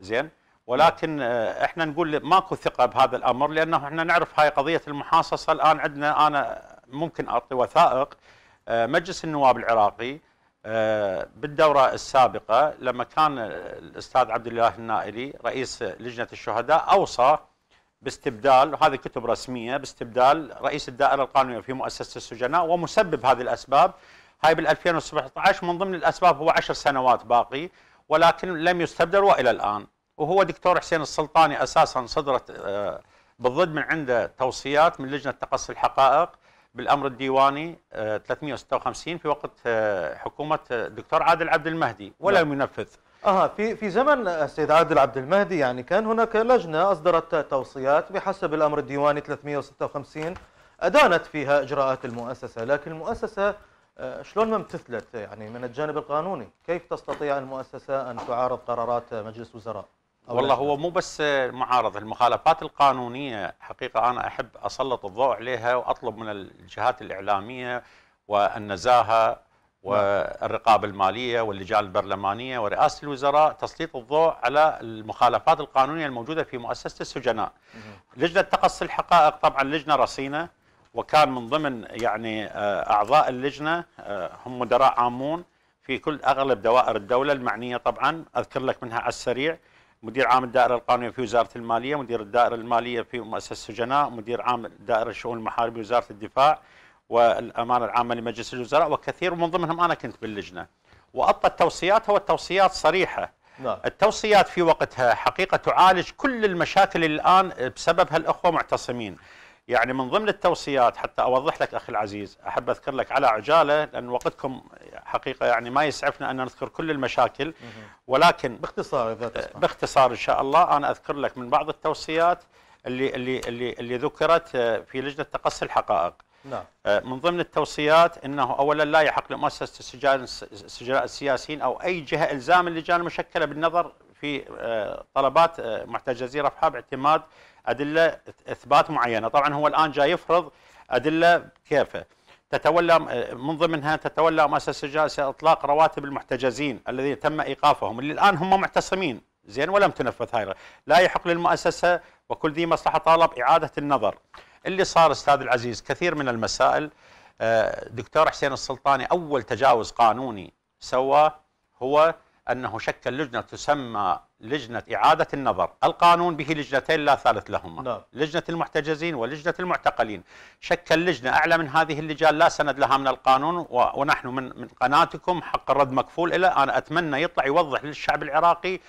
زين ولكن احنا نقول ماكو ثقه بهذا الامر لانه احنا نعرف هاي قضيه المحاصصه الان عندنا انا ممكن اعطي وثائق مجلس النواب العراقي آه، بالدورة السابقة لما كان الأستاذ عبد الله النائلي رئيس لجنة الشهداء أوصى باستبدال وهذه كتب رسمية باستبدال رئيس الدائرة القانونية في مؤسسة السجناء ومسبب هذه الأسباب هاي بال 2017 من ضمن الأسباب هو عشر سنوات باقي ولكن لم يستبدل وإلى الآن وهو دكتور حسين السلطاني أساسا صدرت آه، بالضد من عنده توصيات من لجنة تقصي الحقائق بالامر الديواني 356 آه، في وقت آه، حكومه آه، الدكتور عادل عبد المهدي ولم نعم. ينفذ اها في في زمن السيد عادل عبد المهدي يعني كان هناك لجنه اصدرت توصيات بحسب الامر الديواني 356 ادانت فيها اجراءات المؤسسه لكن المؤسسه شلون ما امتثلت يعني من الجانب القانوني كيف تستطيع المؤسسه ان تعارض قرارات مجلس وزراء والله هو مو بس معارض المخالفات القانونية حقيقة أنا أحب أسلط الضوء عليها وأطلب من الجهات الإعلامية والنزاهة نعم. والرقابة المالية واللجان البرلمانية ورئاسة الوزراء تسليط الضوء على المخالفات القانونية الموجودة في مؤسسة السجناء لجنة تقصي الحقائق طبعا لجنة رصينة وكان من ضمن يعني آه، أعضاء اللجنة آه، هم مدراء عامون في كل أغلب دوائر الدولة المعنية طبعا أذكر لك منها على السريع مدير عام الدائره القانونيه في وزاره الماليه مدير الدائره الماليه في مؤسسه السجناء مدير عام دائره الشؤون المحاربه وزاره الدفاع والامانه العامه لمجلس الوزراء وكثير من ضمنهم انا كنت باللجنه واعطت توصيات والتوصيات صريحه نعم. التوصيات في وقتها حقيقه تعالج كل المشاكل اللي الان بسببها الاخوه معتصمين يعني من ضمن التوصيات حتى اوضح لك اخي العزيز احب اذكر لك على عجاله لان وقتكم حقيقه يعني ما يسعفنا ان نذكر كل المشاكل ولكن باختصار اذا آه، باختصار ان شاء الله انا اذكر لك من بعض التوصيات اللي اللي اللي, اللي ذكرت آه، في لجنه تقصي الحقائق نعم. آه، من ضمن التوصيات انه اولا لا يحق لمؤسسه السجان سجلاء السياسيين او اي جهه الزام اللجان المشكله بالنظر في طلبات محتجزي رفحها باعتماد ادله اثبات معينه طبعا هو الان جاي يفرض ادله كيفه تتولى من ضمنها تتولى مؤسسه الجالسه اطلاق رواتب المحتجزين الذين تم ايقافهم اللي الان هم معتصمين زين ولم تنفذ هاي لا يحق للمؤسسه وكل ذي مصلحه طالب اعاده النظر اللي صار استاذ العزيز كثير من المسائل آه، دكتور حسين السلطاني اول تجاوز قانوني سواه هو أنه شكل لجنة تسمى لجنة إعادة النظر القانون به لجنتين لا ثالث لهما لا. نعم. لجنة المحتجزين ولجنة المعتقلين شكل لجنة أعلى من هذه اللجان لا سند لها من القانون ونحن من, من قناتكم حق الرد مكفول إلى أنا أتمنى يطلع يوضح للشعب العراقي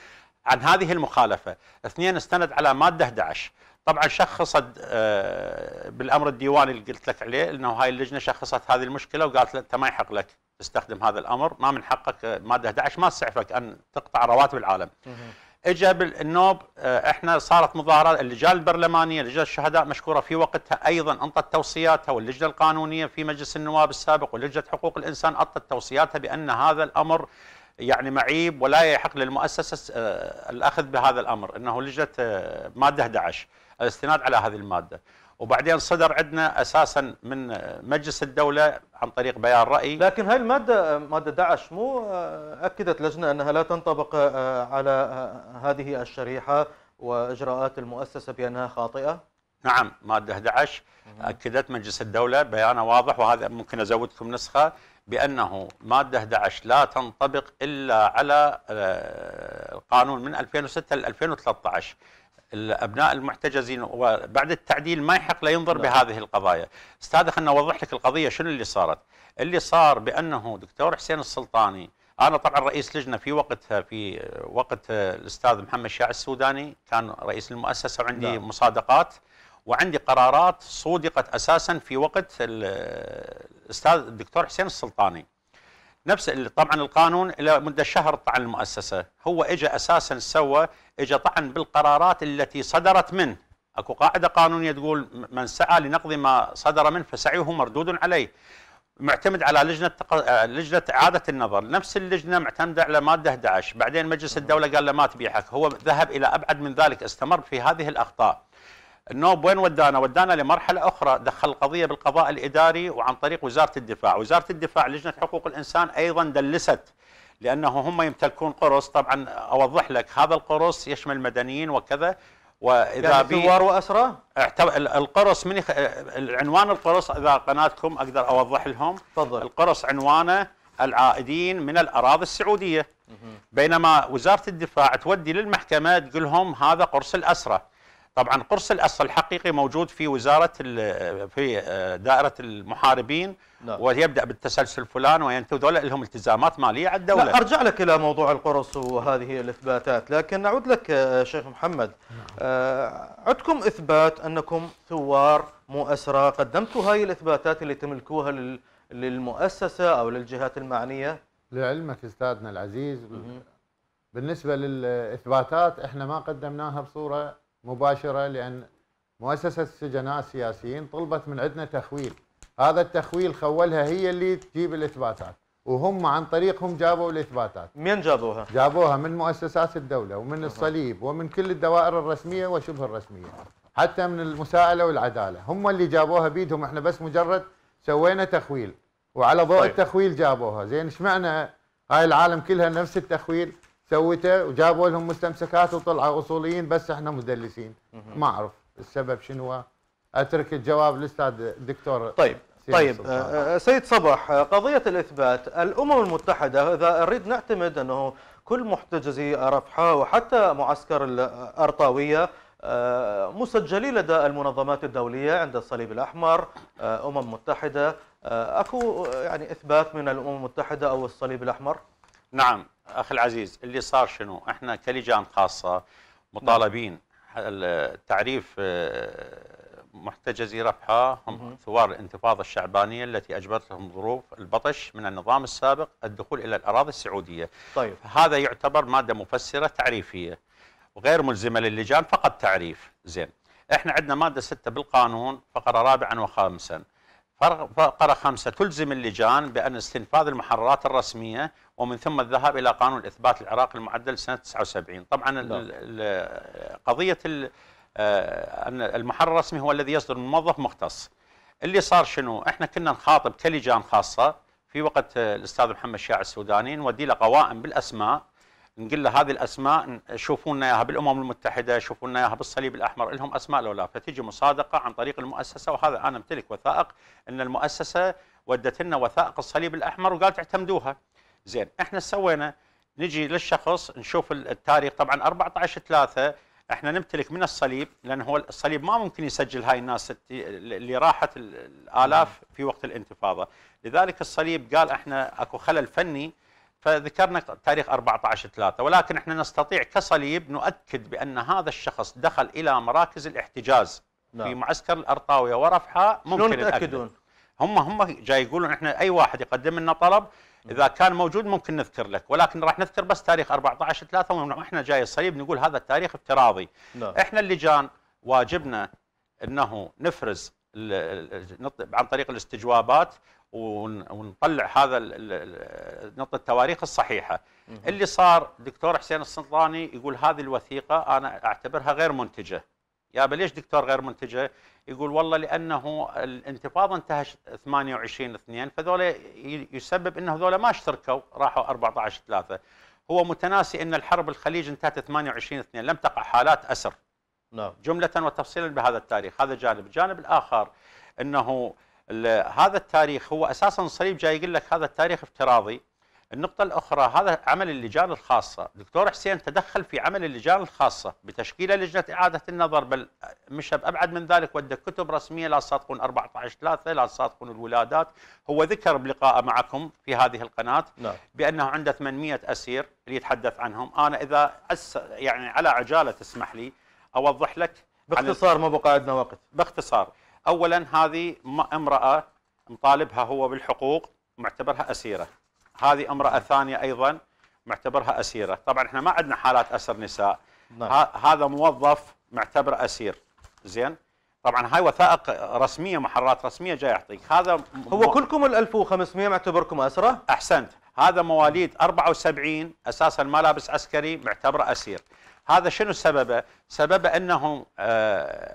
عن هذه المخالفة اثنين استند على مادة 11 طبعا شخصت آه، بالأمر الديواني اللي قلت لك عليه أنه هاي اللجنة شخصت هذه المشكلة وقالت أنت ما يحق لك تستخدم هذا الامر ما من حقك ماده 11 ما تسعفك ان تقطع رواتب العالم. اجى بالنوب آه، احنا صارت مظاهرات اللجان البرلمانيه لجنه الشهداء مشكوره في وقتها ايضا انطت توصياتها واللجنه القانونيه في مجلس النواب السابق ولجنه حقوق الانسان انطت توصياتها بان هذا الامر يعني معيب ولا يحق للمؤسسه آه، الاخذ بهذا الامر انه لجنه آه، ماده 11 الاستناد على هذه الماده. وبعدين صدر عندنا اساسا من مجلس الدوله عن طريق بيان راي لكن هاي الماده ماده داعش مو آه، اكدت لجنه انها لا تنطبق آه، على آه، هذه الشريحه واجراءات المؤسسه بانها خاطئه نعم ماده 11 اكدت مجلس الدوله بيان واضح وهذا ممكن ازودكم نسخه بانه ماده 11 لا تنطبق الا على القانون من 2006 ل 2013 الابناء المحتجزين وبعد التعديل ما يحق لا ينظر لا. نعم. بهذه القضايا استاذ خلنا اوضح لك القضيه شنو اللي صارت اللي صار بانه دكتور حسين السلطاني انا طبعا رئيس لجنه في وقتها في وقت الاستاذ محمد شاع السوداني كان رئيس المؤسسه وعندي لا. نعم. مصادقات وعندي قرارات صودقت اساسا في وقت الاستاذ الدكتور حسين السلطاني نفس طبعا القانون الى مده شهر طعن المؤسسه هو اجى اساسا سوى اجى طعن بالقرارات التي صدرت منه اكو قاعده قانونيه تقول من سعى لنقض ما صدر منه فسعيه مردود عليه معتمد على لجنه تق... آه، لجنه اعاده النظر، نفس اللجنه معتمده على ماده 11، بعدين مجلس الدوله قال له ما تبيعك، هو ذهب الى ابعد من ذلك استمر في هذه الاخطاء. النوب وين ودانا؟ ودانا لمرحله اخرى دخل القضيه بالقضاء الاداري وعن طريق وزاره الدفاع، وزاره الدفاع لجنه حقوق الانسان ايضا دلست لانه هم يمتلكون قرص طبعا اوضح لك هذا القرص يشمل مدنيين وكذا واذا يعني ثوار واسرى القرص من العنوان القرص اذا قناتكم اقدر اوضح لهم تفضل القرص عنوانه العائدين من الاراضي السعوديه بينما وزاره الدفاع تودي للمحكمه تقول لهم هذا قرص الاسره طبعا قرص الأصل الحقيقي موجود في وزارة في آه، دائرة المحاربين نعم. ويبدأ بالتسلسل فلان وينتهي لهم التزامات مالية على الدولة لا أرجع لك إلى موضوع القرص وهذه الإثباتات لكن نعود لك آه، شيخ محمد نعم. آه، عندكم إثبات أنكم ثوار مؤسرة قدمتوا هاي الإثباتات اللي تملكوها للمؤسسة أو للجهات المعنية لعلمك أستاذنا العزيز بالنسبة للإثباتات إحنا ما قدمناها بصورة مباشرة لأن مؤسسة السجناء السياسيين طلبت من عندنا تخويل هذا التخويل خولها هي اللي تجيب الإثباتات وهم عن طريقهم جابوا الإثباتات من جابوها؟ جابوها من مؤسسات الدولة ومن الصليب ومن كل الدوائر الرسمية وشبه الرسمية حتى من المساءلة والعدالة هم اللي جابوها بيدهم احنا بس مجرد سوينا تخويل وعلى ضوء طيب. التخويل جابوها زين ايش معنى هاي العالم كلها نفس التخويل سويته وجابوا لهم مستمسكات وطلعوا اصوليين بس احنا مدلسين ما اعرف السبب شنو اترك الجواب للاستاذ الدكتور طيب طيب السلطان. آه، آه، سيد صبح آه، قضيه الاثبات الامم المتحده اذا اريد نعتمد انه كل محتجزي رفحه وحتى معسكر الارطاويه مسجلين لدى المنظمات الدوليه عند الصليب الاحمر امم متحده اكو يعني اثبات من الامم المتحده او الصليب الاحمر نعم اخي العزيز اللي صار شنو احنا كلجان خاصه مطالبين التعريف آه، محتجزي رفحة هم ثوار الانتفاضة الشعبانية التي أجبرتهم ظروف البطش من النظام السابق الدخول إلى الأراضي السعودية طيب. هذا يعتبر مادة مفسرة تعريفية وغير ملزمة للجان فقط تعريف زين احنا عندنا مادة ستة بالقانون فقرة رابعا وخامسا فقرة خمسة تلزم اللجان بأن استنفاذ المحررات الرسمية ومن ثم الذهاب إلى قانون الإثبات العراقي المعدل سنة 79 طبعا نعم. قضية آه، أن المحرر الرسمي هو الذي يصدر من موظف مختص اللي صار شنو احنا كنا نخاطب كلجان خاصة في وقت آه، الأستاذ محمد شاع السوداني نودي له قوائم بالأسماء نقول له هذه الاسماء شوفوا لنا اياها بالامم المتحده، شوفوا لنا اياها بالصليب الاحمر، لهم اسماء لو لا، فتجي مصادقه عن طريق المؤسسه وهذا انا امتلك وثائق ان المؤسسه ودت لنا وثائق الصليب الاحمر وقالت اعتمدوها. زين، احنا سوينا؟ نجي للشخص نشوف التاريخ طبعا 14 3 احنا نمتلك من الصليب لان هو الصليب ما ممكن يسجل هاي الناس اللي راحت الالاف في وقت الانتفاضه، لذلك الصليب قال احنا اكو خلل فني فذكرنا تاريخ 14 3 ولكن احنا نستطيع كصليب نؤكد بان هذا الشخص دخل الى مراكز الاحتجاز نعم. في معسكر الارطاويه ورفحه ممكن شلون تاكدون؟ هم هم جاي يقولون احنا اي واحد يقدم لنا طلب اذا كان موجود ممكن نذكر لك ولكن راح نذكر بس تاريخ 14 3 واحنا جاي الصليب نقول هذا التاريخ افتراضي نعم. احنا اللجان واجبنا انه نفرز عن طريق الاستجوابات ونطلع هذا نط التواريخ الصحيحه اللي صار دكتور حسين السنطاني يقول هذه الوثيقه انا اعتبرها غير منتجه يا ليش دكتور غير منتجه يقول والله لانه الانتفاضه انتهت 28 2 فذولا يسبب انه ذولا ما اشتركوا راحوا 14 3 هو متناسي ان الحرب الخليج انتهت 28 2 لم تقع حالات اسر نعم جمله وتفصيلا بهذا التاريخ هذا جانب الجانب الاخر انه هذا التاريخ هو اساسا الصليب جاي يقول لك هذا التاريخ افتراضي النقطة الأخرى هذا عمل اللجان الخاصة دكتور حسين تدخل في عمل اللجان الخاصة بتشكيل لجنة إعادة النظر بل مش أبعد من ذلك ودى كتب رسمية لا تصادقون 14 3 لا تصادقون الولادات هو ذكر بلقاء معكم في هذه القناة نعم. بأنه عنده 800 أسير اللي يتحدث عنهم أنا إذا أس يعني على عجالة تسمح لي أوضح لك باختصار ما بقى عندنا وقت باختصار اولا هذه امراه مطالبها هو بالحقوق معتبرها اسيره هذه امراه ثانيه ايضا معتبرها اسيره طبعا احنا ما عندنا حالات اسر نساء نعم. هذا موظف معتبر اسير زين طبعا هاي وثائق رسميه محررات رسميه جاي يعطيك هذا هو كلكم ال 1500 معتبركم اسره احسنت هذا مواليد 74 اساسا ما لابس عسكري معتبره اسير هذا شنو سببه؟ سببه انه آه،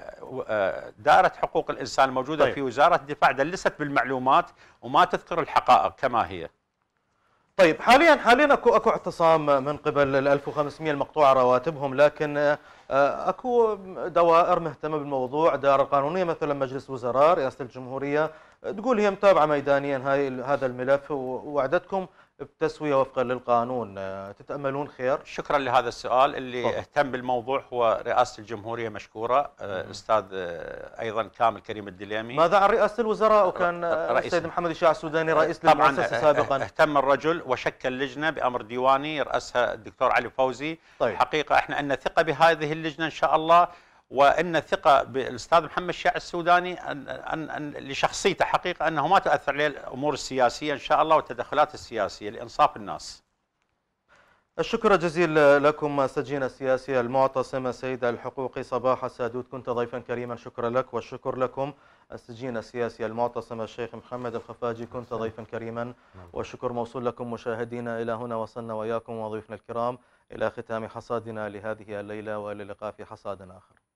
آه، دائره حقوق الانسان الموجوده طيب. في وزاره الدفاع دلست بالمعلومات وما تذكر الحقائق كما هي. طيب حاليا حاليا اكو اكو اعتصام من قبل ال 1500 المقطوعه رواتبهم لكن آه، اكو دوائر مهتمه بالموضوع، دائره قانونيه مثلا مجلس وزراء، رئاسه الجمهوريه، تقول هي متابعه ميدانيا هاي هذا الملف ووعدتكم بتسوية وفقا للقانون آه، تتأملون خير؟ شكرا لهذا السؤال اللي طبعا. اهتم بالموضوع هو رئاسة الجمهورية مشكورة الأستاذ آه، آه، أيضا كامل كريم الدليمي ماذا عن رئاسة الوزراء وكان رئيس السيد محمد الشاع السوداني رئيس للمؤسسة سابقا اهتم الرجل وشكل لجنة بأمر ديواني رأسها الدكتور علي فوزي طيب. حقيقة احنا عندنا ثقة بهذه اللجنة إن شاء الله وان الثقه بالاستاذ محمد الشاعر السوداني أن, أن, أن لشخصيته حقيقه انه ما تاثر عليه الامور السياسيه ان شاء الله والتدخلات السياسيه لانصاف الناس. الشكر جزيل لكم السجين السياسي المعتصم السيد الحقوقي صباح السادود كنت ضيفا كريما شكرا لك والشكر لكم السجين السياسي المعتصم الشيخ محمد الخفاجي كنت ضيفا كريما والشكر موصول لكم مشاهدينا إلى هنا وصلنا وإياكم وضيوفنا الكرام إلى ختام حصادنا لهذه الليلة وإلى اللقاء في حصاد آخر